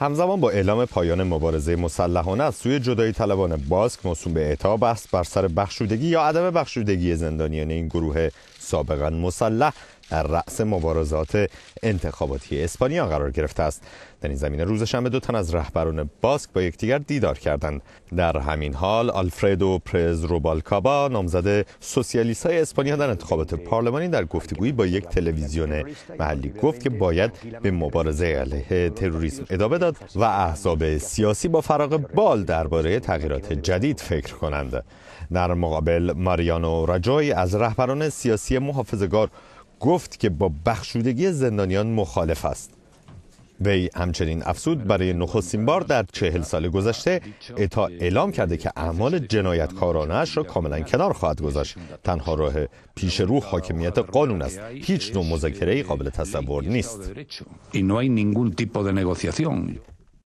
همزمان با اعلام پایان مبارزه مسلحانه از سوی جدایی طلبان باسک موسوم به اعتاب است بر سر بخشودگی یا عدم بخشودگی زندانیان این گروه سابقا مسلح در رأس مبارزات انتخاباتی اسپانیا قرار گرفته است در این زمینه روز شنبه دو تن از رهبران باسک با یکدیگر دیدار کردند در همین حال آلفردو پرز روبالکابا نامزد سوسیالیست های اسپانیا در انتخابات پارلمانی در گفتگویی با یک تلویزیون محلی گفت که باید به مبارزه علیه تروریسم ادامه داد و احزاب سیاسی با فراغ بال درباره تغییرات جدید فکر کنند در مقابل ماریانو راجوی از رهبران سیاسی محافظگار گفت که با بخشودگی زندانیان مخالف است وی همچنین افسود برای نخستین بار در چهل سال گذشته اتا اعلام کرده که اعمال جنایتکارانش را کاملا کنار خواهد گذاشت تنها راه پیش رو حاکمیت قانون است هیچ نوع مذاکره قابل تصور نیست